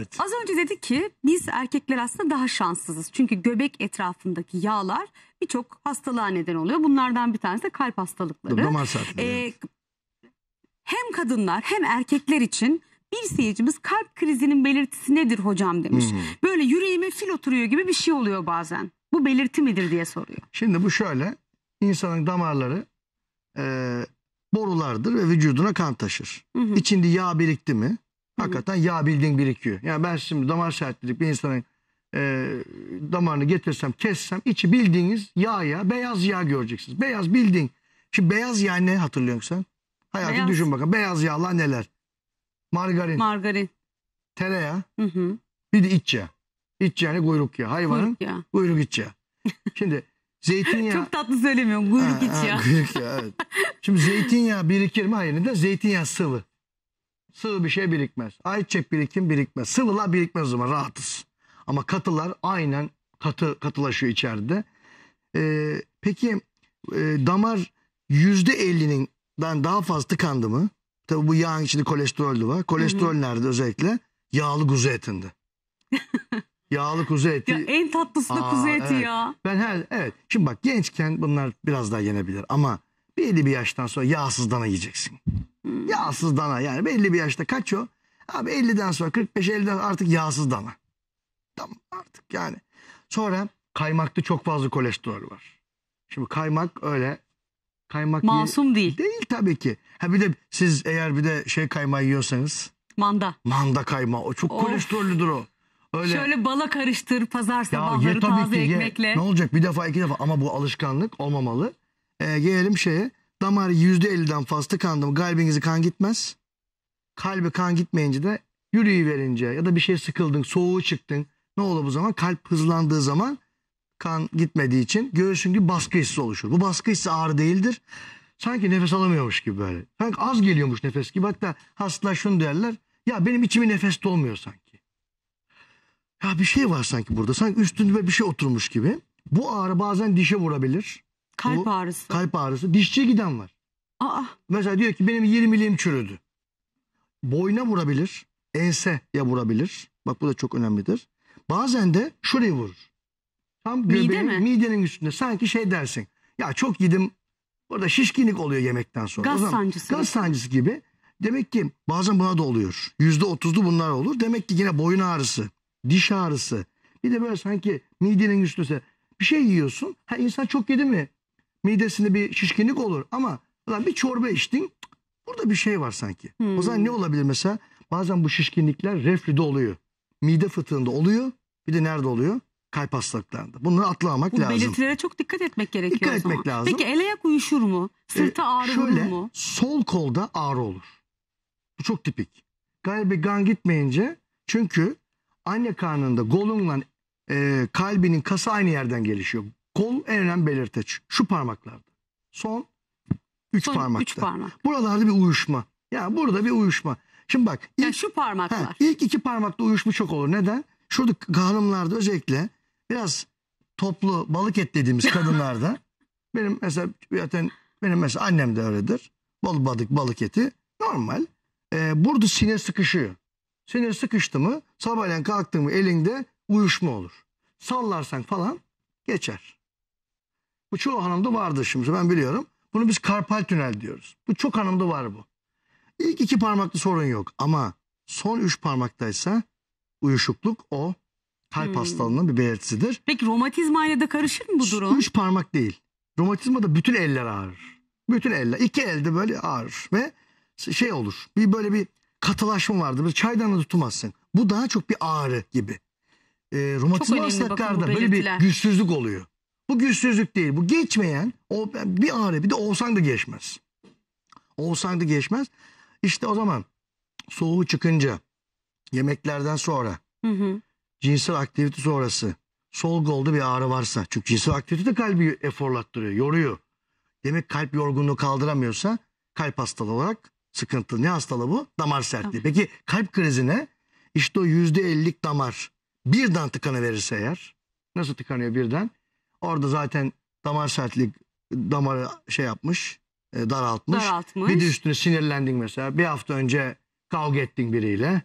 Evet. Az önce dedi ki biz erkekler aslında daha şanssızız. Çünkü göbek etrafındaki yağlar birçok hastalığa neden oluyor. Bunlardan bir tanesi de kalp hastalıkları. Damar sertliği. Ee, hem kadınlar hem erkekler için bir seyircimiz kalp krizinin belirtisi nedir hocam demiş. Hmm. Böyle yüreğime fil oturuyor gibi bir şey oluyor bazen. Bu belirti midir diye soruyor. Şimdi bu şöyle. insanın damarları e, borulardır ve vücuduna kan taşır. Hı hı. İçinde yağ birikti mi? Hakikaten yağ bildiğin birikiyor. Yani ben şimdi damar sertlilik bir insanın e, damarını getirsem, kessem içi bildiğiniz yağ ya, beyaz yağ göreceksiniz. Beyaz bildiğin. Şimdi beyaz yağ ne hatırlıyorsun sen? Hayatı Beyaz. düşün bakalım. Beyaz yağlar neler? Margarin, Margarin. tereyağı, Hı hı. bir de iç yağ. İç yağ ne? Kuyruk yağı. Hayvanın Kuyruk yağı. kuyruk iç yağı. Şimdi zeytinyağı... Çok tatlı söylemiyorum. Kuyruk Ha, ha, içi ya. kuyruk yağı, evet. Şimdi zeytinyağı birikir mi? Hayır. Neden? Zeytinyağı sıvı. Sıvı bir şey birikmez. ayçiçek birikim birikmez. Sıvılar birikmez o zaman rahatız. Ama katılar aynen katı katılaşıyor içeride. Ee, peki e, damar yüzde ellinin daha fazla tıkandı mı? Tabii bu yağın içinde kolesterol de var. Kolesterol Hı-hı. nerede özellikle? Yağlı kuzu etinde. Yağlı kuzu eti. Ya en tatlısı da Aa, kuzu eti evet. ya. Ben her evet. Şimdi bak gençken bunlar biraz daha yenebilir ama belli bir yaştan sonra yağsız dana yiyeceksin. Hmm. Yağsız dana yani belli bir yaşta kaç o? Abi 50'den sonra 45 50'den artık yağsız dana. Tamam artık yani. Sonra kaymakta çok fazla kolesterol var. Şimdi kaymak öyle kaymak masum ye- değil. Değil tabii ki. Ha bir de siz eğer bir de şey kaymağı yiyorsanız manda. Manda kaymağı o çok of. kolesterollüdür o. Öyle. Şöyle bala karıştır pazar sabahları taze ki, ekmekle. Ye. Ne olacak bir defa iki defa ama bu alışkanlık olmamalı. Ee, gelelim şeye Damar %50'den fazla kandı kalbinizi kan gitmez. Kalbi kan gitmeyince de yürüyüverince ya da bir şey sıkıldın, soğuğu çıktın. Ne olur bu zaman? Kalp hızlandığı zaman kan gitmediği için gibi baskı hissi oluşur. Bu baskı hissi ağrı değildir. Sanki nefes alamıyormuş gibi böyle. Sanki az geliyormuş nefes gibi. Hatta hastalar şunu derler. Ya benim içimi nefes dolmuyor sanki. Ya bir şey var sanki burada. Sanki üstünde bir şey oturmuş gibi. Bu ağrı bazen dişe vurabilir. Kalp bu, ağrısı. Kalp ağrısı. Dişçiye giden var. Aa. Mesela diyor ki benim 20 milim çürüdü. Boyna vurabilir. ense ya vurabilir. Bak bu da çok önemlidir. Bazen de şurayı vurur. Tam göbeğin, Mide mi? midenin üstünde. Sanki şey dersin. Ya çok yedim. Burada şişkinlik oluyor yemekten sonra. Gaz zaman, sancısı. Gaz sancısı gibi. Demek ki bazen buna da oluyor. Yüzde otuzlu bunlar olur. Demek ki yine boyun ağrısı, diş ağrısı. Bir de böyle sanki midenin üstünde bir şey yiyorsun. Ha insan çok yedi mi midesinde bir şişkinlik olur ama lan bir çorba içtin burada bir şey var sanki. Hmm. O zaman hmm. ne olabilir mesela? Bazen bu şişkinlikler reflüde oluyor. Mide fıtığında oluyor. Bir de nerede oluyor? Kalp hastalıklarında. Bunları atlamak bu lazım. Bu belirtilere çok dikkat etmek gerekiyor. Dikkat etmek lazım. Peki el ayak uyuşur mu? Sırta ee, ağrı şöyle, olur mu? Sol kolda ağrı olur. Bu çok tipik. Galiba gan gitmeyince çünkü anne karnında golunla e, kalbinin kası aynı yerden gelişiyor. Kol en önemli belirteç. Şu parmaklarda. Son 3 parmakta. parmak. Buralarda bir uyuşma. Yani burada bir uyuşma. Şimdi bak. Ilk, yani şu parmaklar. He, ilk iki parmakta uyuşma çok olur. Neden? Şurada hanımlarda özellikle biraz toplu balık et dediğimiz kadınlarda benim mesela zaten benim mesela annem de öyledir. Bol balık balık eti normal. Ee, burada sinir sıkışıyor. Sinir sıkıştı mı sabahleyin kalktın elinde uyuşma olur. Sallarsan falan geçer. Bu çoğu hanımda vardır şimdi ben biliyorum. Bunu biz karpal tünel diyoruz. Bu çok hanımda var bu. İlk iki parmakta sorun yok ama son üç parmaktaysa uyuşukluk o kalp hmm. hastalığının bir belirtisidir. Peki romatizma ile de karışır mı bu durum? Üç parmak değil. Romatizmada bütün eller ağrır. Bütün eller. iki elde böyle ağrır ve şey olur. Bir böyle bir katılaşma vardır. Bir çaydanı tutamazsın. Bu daha çok bir ağrı gibi. E, romatizma hastalıklarda böyle bir güçsüzlük oluyor. Bu güçsüzlük değil. Bu geçmeyen o bir ağrı bir de olsan da geçmez. Olsan da geçmez. İşte o zaman soğuğu çıkınca yemeklerden sonra hı hı. cinsel aktivite sonrası sol golda bir ağrı varsa çünkü cinsel aktivite de kalbi eforlattırıyor, yoruyor. Demek kalp yorgunluğu kaldıramıyorsa kalp hastalığı olarak sıkıntı. Ne hastalığı bu? Damar sertliği. Ah. Peki kalp krizine işte o yüzde ellik damar birden tıkanı verirse eğer nasıl tıkanıyor birden? Orada zaten damar sertlik damarı şey yapmış, e, daraltmış. daraltmış. Bir de üstüne sinirlendin mesela. Bir hafta önce kavga ettin biriyle.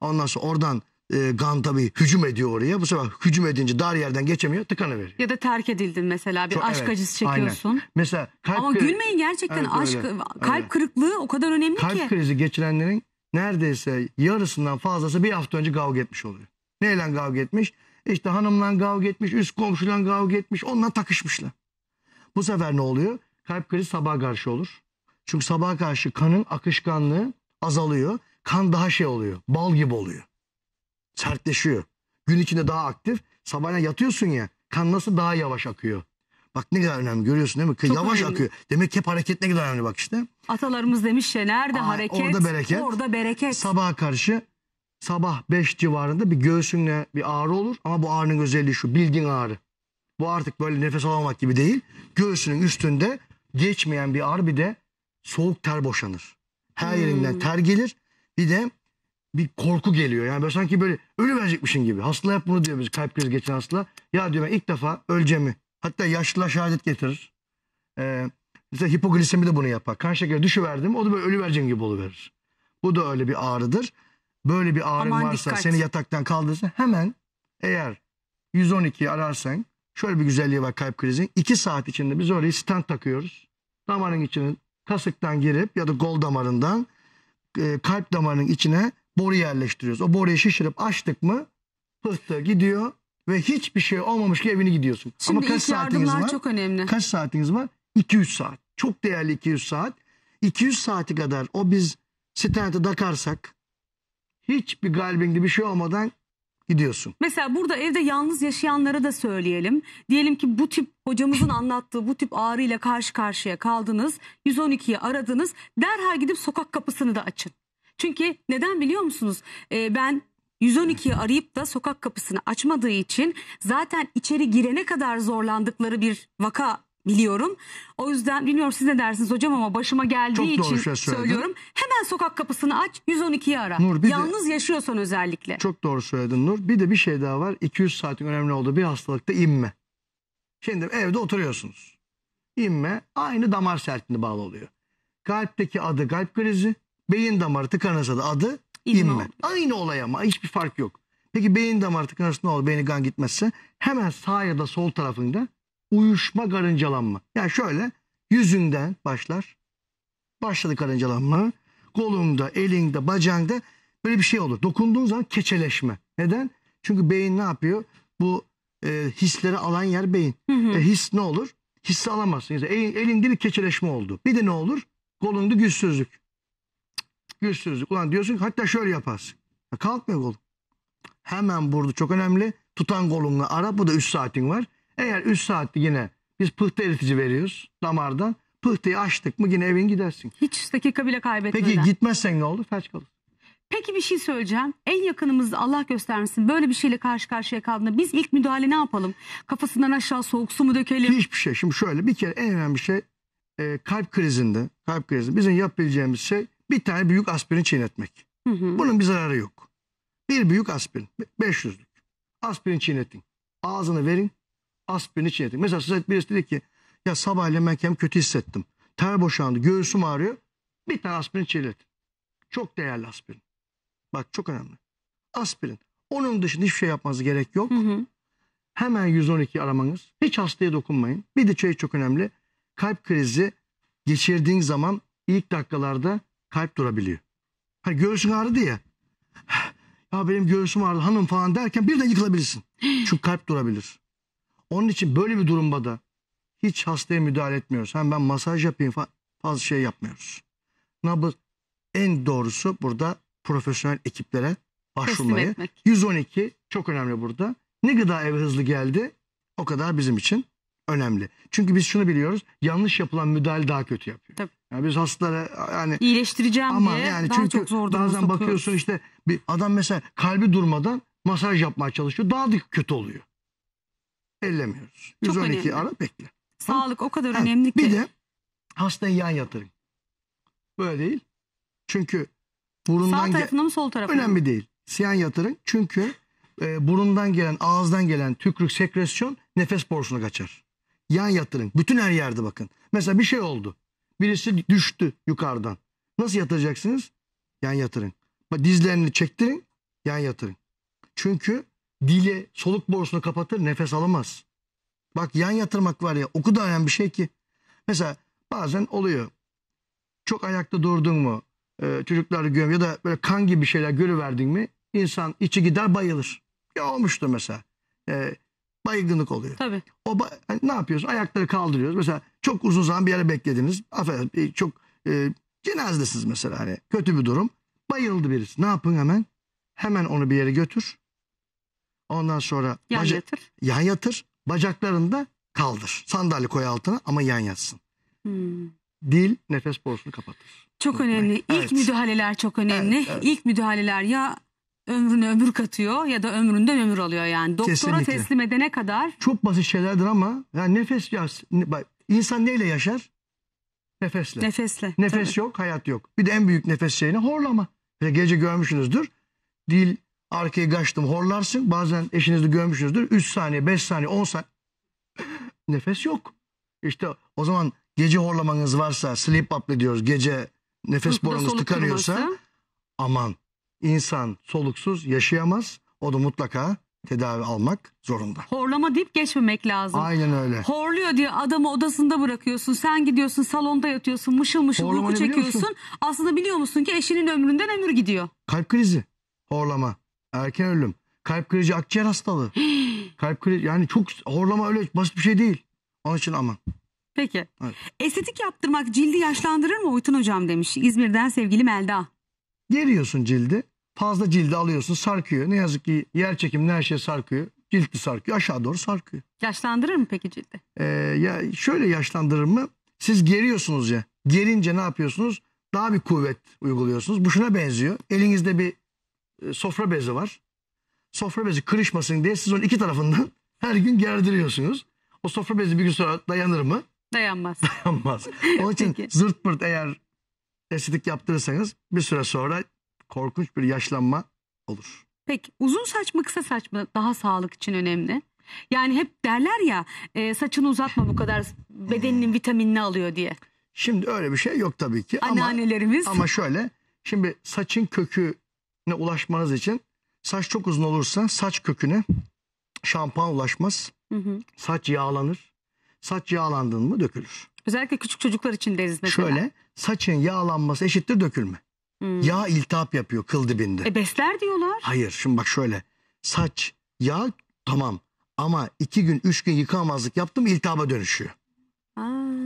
Ondan sonra oradan e, gan tabii hücum ediyor oraya. Bu sefer hücum edince dar yerden geçemiyor, tıkanıveriyor. Ya da terk edildin mesela bir Çok, aşk evet, acısı çekiyorsun. Aynen. Mesela kalp Ama gülmeyin gerçekten evet, aşk öyle, kalp öyle. kırıklığı o kadar önemli kalp ki. Kalp krizi geçirenlerin neredeyse yarısından fazlası bir hafta önce kavga etmiş oluyor. Neyle kavga etmiş? İşte hanımla kavga etmiş, üst komşuyla kavga etmiş, onunla takışmışlar. Bu sefer ne oluyor? Kalp krizi sabah karşı olur. Çünkü sabah karşı kanın akışkanlığı azalıyor. Kan daha şey oluyor, bal gibi oluyor. Sertleşiyor. Gün içinde daha aktif. Sabahına yatıyorsun ya, kan nasıl daha yavaş akıyor. Bak ne kadar önemli görüyorsun değil mi? Çok Yavaş önemli. akıyor. Demek ki hep hareket ne kadar önemli bak işte. Atalarımız demiş ya nerede Aa, hareket orada bereket. orada bereket. Sabaha karşı sabah 5 civarında bir göğsünle bir ağrı olur ama bu ağrının özelliği şu bildiğin ağrı. Bu artık böyle nefes alamamak gibi değil. Göğsünün üstünde geçmeyen bir ağrı bir de soğuk ter boşanır. Her hmm. yerinden ter gelir. Bir de bir korku geliyor. Yani böyle sanki böyle ölü verecekmişin gibi. Hasta hep bunu diyor biz kalp krizi geçen hasta. Ya diyor ben ilk defa öleceğimi. Hatta yaşlılar şehadet getirir. Ee, mesela hipoglisemi de bunu yapar. Kan şekeri düşüverdim o da böyle ölü vereceğim gibi oluverir. Bu da öyle bir ağrıdır böyle bir ağrın Aman varsa dikkat. seni yataktan kaldırırsa hemen eğer 112 ararsan şöyle bir güzelliği var kalp krizi. 2 saat içinde biz oraya stent takıyoruz. Damarın içine kasıktan girip ya da gol damarından e, kalp damarının içine boru yerleştiriyoruz. O boruyu şişirip açtık mı pıhtı gidiyor ve hiçbir şey olmamış ki evine gidiyorsun. Şimdi Ama kaç saatiniz var? çok önemli. Kaç saatiniz var? 200 saat. Çok değerli 200 saat. 200 saati kadar o biz stenti takarsak hiçbir galbinde bir şey olmadan gidiyorsun. Mesela burada evde yalnız yaşayanlara da söyleyelim. Diyelim ki bu tip hocamızın anlattığı bu tip ağrıyla karşı karşıya kaldınız. 112'yi aradınız. Derhal gidip sokak kapısını da açın. Çünkü neden biliyor musunuz? Ee, ben 112'yi arayıp da sokak kapısını açmadığı için zaten içeri girene kadar zorlandıkları bir vaka biliyorum. O yüzden bilmiyorum siz ne dersiniz hocam ama başıma geldiği Çok için şey söylüyorum. Hemen sokak kapısını aç 112'yi ara. Nur, bir Yalnız de, yaşıyorsan özellikle. Çok doğru söyledin Nur. Bir de bir şey daha var. 200 saatin önemli olduğu bir hastalıkta inme. Şimdi evde oturuyorsunuz. İnme aynı damar sertliğine bağlı oluyor. Kalpteki adı kalp krizi, beyin damarı tıkanırsa da adı inme. inme. Aynı olay ama hiçbir fark yok. Peki beyin damarı tıkanırsa ne olur? Beyni gan gitmezse hemen sağ ya da sol tarafında uyuşma karıncalanma. Yani şöyle yüzünden başlar. Başladı karıncalanma. Kolunda, elinde, bacağında böyle bir şey olur. Dokunduğun zaman keçeleşme. Neden? Çünkü beyin ne yapıyor? Bu e, hisleri alan yer beyin. Hı hı. E, his ne olur? Hissi alamazsın. İşte elinde bir keçeleşme oldu. Bir de ne olur? Kolunda güçsüzlük. Güçsüzlük. Ulan diyorsun hatta şöyle yaparsın. kalkmıyor kolun. Hemen burada çok önemli. Tutan kolunla ara. Bu da 3 saatin var. Eğer 3 saatlik yine biz pıhtı eritici veriyoruz damardan. Pıhtıyı açtık mı yine evin gidersin. Hiç dakika bile kaybetmeden. Peki gitmezsen ne olur? Felç kalır. Peki bir şey söyleyeceğim. En yakınımızda Allah göstermesin böyle bir şeyle karşı karşıya kaldığında biz ilk müdahale ne yapalım? Kafasından aşağı soğuk su mu dökelim? Hiçbir şey. Şimdi şöyle bir kere en önemli şey e, kalp krizinde, kalp krizinde bizim yapabileceğimiz şey bir tane büyük aspirin çiğnetmek. Hı hı. Bunun bir zararı yok. Bir büyük aspirin 500'lük. Aspirin çiğnetin. Ağzını verin. Aspirin şey için Mesela size birisi dedi ki ya sabahleyin ben kendimi kötü hissettim. Ter boşandı, göğsüm ağrıyor. Bir tane aspirin çiğletin. Çok değerli aspirin. Bak çok önemli. Aspirin. Onun dışında hiçbir şey yapmanız gerek yok. Hı hı. Hemen 112 aramanız. Hiç hastaya dokunmayın. Bir de şey çok önemli. Kalp krizi geçirdiğin zaman ilk dakikalarda kalp durabiliyor. Hani göğsün ağrıdı ya. Ah, ya benim göğsüm ağrıdı hanım falan derken birden yıkılabilirsin. Çünkü kalp durabilir. Onun için böyle bir durumda da hiç hastaya müdahale etmiyoruz. Hem ben masaj yapayım falan fazla şey yapmıyoruz. Nabız en doğrusu burada profesyonel ekiplere başvurmayı. 112 çok önemli burada. Ne gıda eve hızlı geldi o kadar bizim için önemli. Çünkü biz şunu biliyoruz. Yanlış yapılan müdahale daha kötü yapıyor. Tabii. Yani biz hastalara yani iyileştireceğim ama diye yani daha çünkü çok zor bazen bakıyorsun işte bir adam mesela kalbi durmadan masaj yapmaya çalışıyor. Daha da kötü oluyor ellemiyoruz. 112 ara bekle. Sağlık o kadar ha, önemli ki. Bir de hastayı yan yatırın. Böyle değil. Çünkü burundan... Sağ tarafına mı sol tarafına Önemli değil. Siyan yatırın. Çünkü e, burundan gelen, ağızdan gelen tükürük sekresyon nefes borusuna kaçar. Yan yatırın. Bütün her yerde bakın. Mesela bir şey oldu. Birisi düştü yukarıdan. Nasıl yatıracaksınız? Yan yatırın. dizlerini çektirin, yan yatırın. Çünkü dili soluk borusunu kapatır nefes alamaz. Bak yan yatırmak var ya o kadar önemli bir şey ki. Mesela bazen oluyor. Çok ayakta durdun mu e, çocuklar göm ya da böyle kan gibi şeyler görüverdin mi insan içi gider bayılır. Ya olmuştu mesela. E, baygınlık oluyor. Tabii. O ba hani ne yapıyoruz? Ayakları kaldırıyoruz. Mesela çok uzun zaman bir yere beklediniz. Affedersin e, çok e, cenazedesiniz mesela hani kötü bir durum. Bayıldı birisi. Ne yapın hemen? Hemen onu bir yere götür. Ondan sonra yan baca- yatır. Yan yatır. Bacaklarını da kaldır. Sandalye koy altına ama yan yatsın. Hmm. Dil nefes borusunu kapatır. Çok önemli. İlk evet. müdahaleler çok önemli. Evet, evet. İlk müdahaleler ya ömrüne ömür katıyor ya da ömründen ömür alıyor yani. Doktora Kesinlikle. teslim edene kadar. Çok basit şeylerdir ama yani nefes ya, İnsan neyle yaşar? Nefesle. Nefesle. Nefes tabii. yok, hayat yok. Bir de en büyük nefes şeyini horlama. Gece görmüşsünüzdür. Dil Arkaya kaçtım horlarsın. Bazen eşinizi görmüşsünüzdür. 3 saniye, 5 saniye, 10 saniye. Nefes yok. İşte o zaman gece horlamanız varsa sleep apnea diyoruz. Gece nefes borunuz tıkanıyorsa kırması. aman insan soluksuz yaşayamaz. O da mutlaka tedavi almak zorunda. Horlama deyip geçmemek lazım. Aynen öyle. Horluyor diye adamı odasında bırakıyorsun. Sen gidiyorsun salonda yatıyorsun mışıl mışıl uyku çekiyorsun. Musun? Aslında biliyor musun ki eşinin ömründen ömür gidiyor. Kalp krizi horlama. Erken ölüm. Kalp krizi, akciğer hastalığı. kalp krizi yani çok horlama öyle basit bir şey değil. Onun için aman. Peki. Evet. Estetik yaptırmak cildi yaşlandırır mı Uytun Hocam demiş. İzmir'den sevgili Melda. Geriyorsun cildi. Fazla cildi alıyorsun sarkıyor. Ne yazık ki yer çekimle her şey sarkıyor. Cildi sarkıyor aşağı doğru sarkıyor. Yaşlandırır mı peki cildi? Ee, ya şöyle yaşlandırır mı? Siz geriyorsunuz ya. Gerince ne yapıyorsunuz? Daha bir kuvvet uyguluyorsunuz. Bu şuna benziyor. Elinizde bir e, sofra bezi var. Sofra bezi kırışmasın diye siz onun iki tarafından her gün gerdiriyorsunuz. O sofra bezi bir gün sonra dayanır mı? Dayanmaz. Dayanmaz. Onun için zırt pırt eğer estetik yaptırırsanız bir süre sonra korkunç bir yaşlanma olur. Peki uzun saç mı kısa saç mı daha sağlık için önemli? Yani hep derler ya e, saçını uzatma bu kadar bedeninin vitaminini alıyor diye. Şimdi öyle bir şey yok tabii ki. Anneannelerimiz. Ama, ama şöyle şimdi saçın kökü ulaşmanız için saç çok uzun olursa saç köküne şampuan ulaşmaz. Hı hı. Saç yağlanır. Saç yağlandın mı dökülür. Özellikle küçük çocuklar için deriz mesela. Şöyle saçın yağlanması eşittir dökülme. Hmm. Yağ iltihap yapıyor kıl dibinde. E besler diyorlar. Hayır şimdi bak şöyle saç yağ tamam ama iki gün üç gün yıkamazlık yaptım iltihaba dönüşüyor. Aa.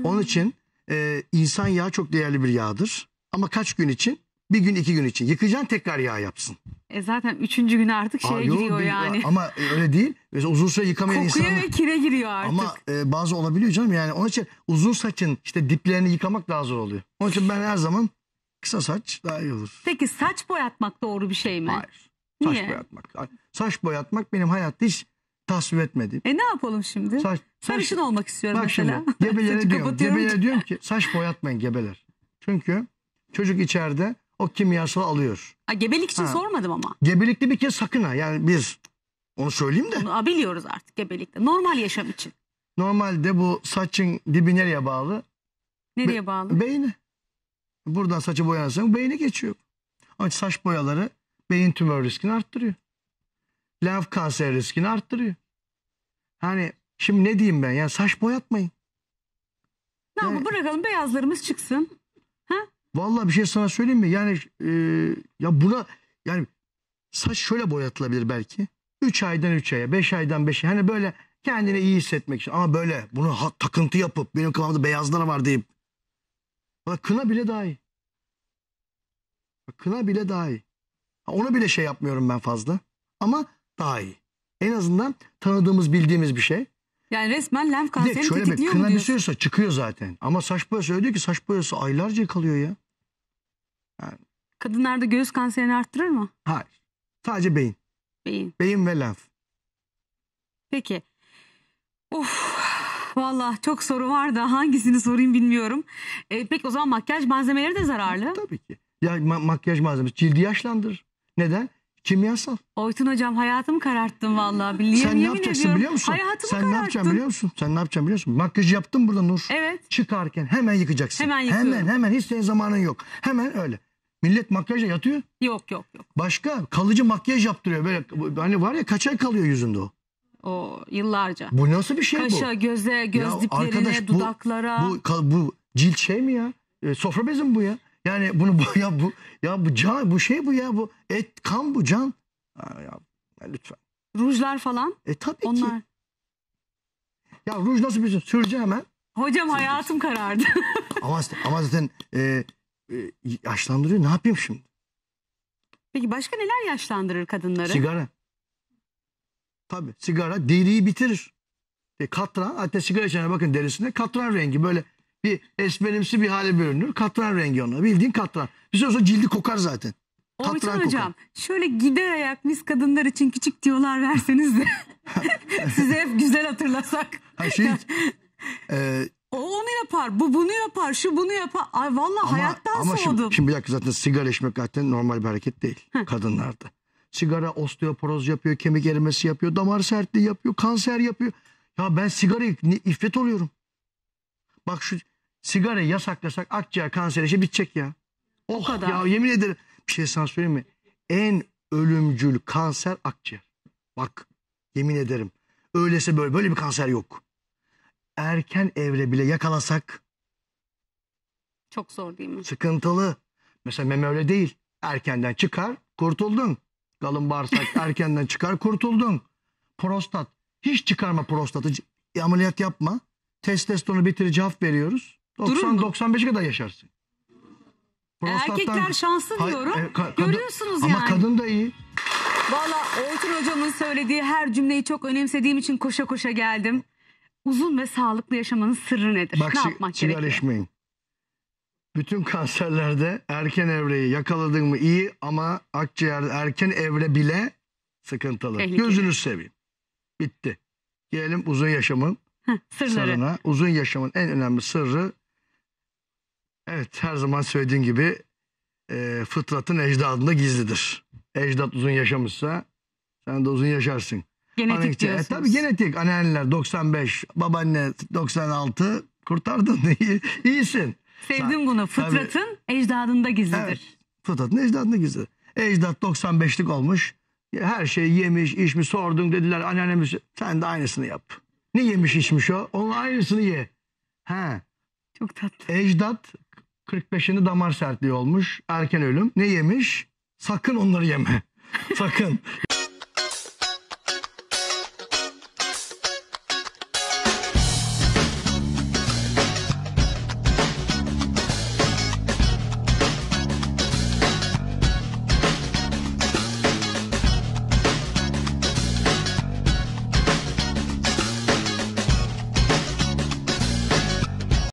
Onun için e, insan yağı çok değerli bir yağdır ama kaç gün için? Bir gün iki gün için. Yıkacaksın tekrar yağ yapsın. E zaten üçüncü gün artık şeye Aa, yok, giriyor bir, yani. Ama e, öyle değil. Mesela uzun süre yıkamayan Kokuyor insanlar. Kokuyor ve kire giriyor artık. Ama e, bazı olabiliyor canım yani. Onun için uzun saçın işte diplerini yıkamak daha zor oluyor. Onun için ben her zaman kısa saç daha iyi olur. Peki saç boyatmak doğru bir şey mi? Hayır. Saç Niye? boyatmak. Saç boyatmak benim hayatta hiç tasvip etmediğim. E ne yapalım şimdi? Saç, Sarışın olmak istiyorum bak mesela. Şimdi, gebelere diyorum, gebelere diyorum ki saç boyatmayın gebeler. Çünkü çocuk içeride o kimyasal alıyor. A, gebelik için Ha. sormadım ama. Gebelikte bir kez sakın ha yani bir onu söyleyeyim de Bunu biliyoruz artık gebelikte. Normal yaşam için. normalde bu saçın dibi nereye bağlı? Nereye bağlı? Beyni. Buradan saçı boyanırsan beyni geçiyor. Ama saç boyaları beyin tümör riskini arttırıyor. Lenf kanser riskini arttırıyor. Hani şimdi ne diyeyim ben? Yani saç boyatmayın. Ne yapalım bırakalım beyazlarımız çıksın. Vallahi bir şey sana söyleyeyim mi? Yani e, ya buna yani saç şöyle boyatılabilir belki. 3 aydan 3 aya, 5 aydan 5 Hani böyle kendini iyi hissetmek için. Ama böyle bunu ha, takıntı yapıp benim kafamda beyazlar var deyip. Bak kına bile daha iyi. Bak, kına bile daha iyi. Ha, ona bile şey yapmıyorum ben fazla. Ama daha iyi. En azından tanıdığımız, bildiğimiz bir şey. Yani resmen lenf kanseri tetikliyor mu diyorsun? şöyle bir kına bir çıkıyor zaten. Ama saç boyası öyle ki saç boyası aylarca kalıyor ya. Kadınlarda göğüs kanserini arttırır mı? hayır. Sadece beyin. Beyin. Beyin ve lenf. Peki. Of. Valla çok soru var da hangisini sorayım bilmiyorum. E, peki o zaman makyaj malzemeleri de zararlı. Tabii ki. Ya ma- makyaj malzemesi cildi yaşlandırır. Neden? Kimyasal. Oytun hocam hayatımı kararttın vallahi. Biliyorum, Sen ne yapacaksın ediyorum. biliyor musun? Hayatımı Sen ne yapacaksın kararttın. biliyor musun? Sen ne yapacaksın biliyor musun? Makyaj yaptın burada Nur. Evet. Çıkarken hemen yıkacaksın. Hemen yıkıyorum. Hemen hemen hiç senin zamanın yok. Hemen öyle. Millet makyajla yatıyor. Yok yok yok. Başka kalıcı makyaj yaptırıyor. Böyle hani var ya kaç ay kalıyor yüzünde o. O yıllarca. Bu nasıl bir şey bu? Kaşa, göze, göz ya diplerine, arkadaş, dudaklara. Bu, bu, bu cilt şey mi ya? E, sofra bezi mi bu ya? Yani bunu bu ya bu ya bu can bu şey bu ya bu et kan bu can. ya, ya lütfen. Rujlar falan. E tabii Onlar... ki. Ya ruj nasıl bir şey? sürce hemen. Hocam Süreceğiz. hayatım karardı. ama, ama zaten e, e, yaşlandırıyor. Ne yapayım şimdi? Peki başka neler yaşlandırır kadınları? Sigara. Tabii sigara deriyi bitirir. E, katran hatta sigara içene bakın derisine katran rengi böyle bir esmerimsi bir hale bürünür. Katran rengi onu Bildiğin katran. Bir süre sonra cildi kokar zaten. Katran şey kokar. hocam şöyle gider ayak biz kadınlar için küçük diyorlar verseniz de size hep güzel hatırlasak. Ha şey, e, O onu yapar, bu bunu yapar, şu bunu yapar. Ay vallahi hayattan ama soğudum. Şimdi, şimdi bir dakika zaten sigara içmek zaten normal bir hareket değil kadınlarda. Sigara osteoporoz yapıyor, kemik erimesi yapıyor, damar sertliği yapıyor, kanser yapıyor. Ya ben sigara ifret oluyorum. Bak şu sigara yasaklasak akciğer kanseri işi bitecek ya. O oh, kadar. Ya yemin ederim bir şey sana söyleyeyim mi? En ölümcül kanser akciğer. Bak yemin ederim. Öylese böyle böyle bir kanser yok. Erken evre bile yakalasak çok zor değil mi? Sıkıntılı. Mesela meme öyle değil. Erkenden çıkar, kurtuldun. Kalın bağırsak erkenden çıkar, kurtuldun. Prostat. Hiç çıkarma prostatı. Ameliyat yapma. Testosteronu bitirici haf veriyoruz. 90 95'e kadar yaşarsın. Prostattan- Erkekler şanslı Hayır, diyorum. e, ka- kadın- Görüyorsunuz yani. Ama kadın da iyi. Valla Oğuzhan hocamın söylediği her cümleyi çok önemsediğim için koşa koşa geldim. Uzun ve sağlıklı yaşamanın sırrı nedir? Bak ne yapmak sigara gerekiyor? içmeyin. Bütün kanserlerde erken evreyi yakaladın mı iyi ama akciğer erken evre bile sıkıntılı. Tehlikeli. Gözünüz seveyim. Bitti. Gelelim uzun yaşamın Heh, Sırları. sırrına. Uzun yaşamın en önemli sırrı Evet her zaman söylediğin gibi e, fıtratın ecdadında gizlidir. Ecdat uzun yaşamışsa sen de uzun yaşarsın. Genetik Anekçe, diyorsunuz. E, tabii genetik. Anneanneler 95, babaanne 96 kurtardın. İyi, iyisin. Sevdim bunu. Fıtratın tabii, ecdadında gizlidir. Evet, fıtratın ecdadında gizlidir. Ecdat 95'lik olmuş. Her şeyi yemiş, içmiş, sordun dediler. Anneannemiz sen de aynısını yap. Ne yemiş içmiş o? Onun aynısını ye. He. Çok tatlı. Ecdat 45'ini damar sertliği olmuş. Erken ölüm. Ne yemiş? Sakın onları yeme. Sakın.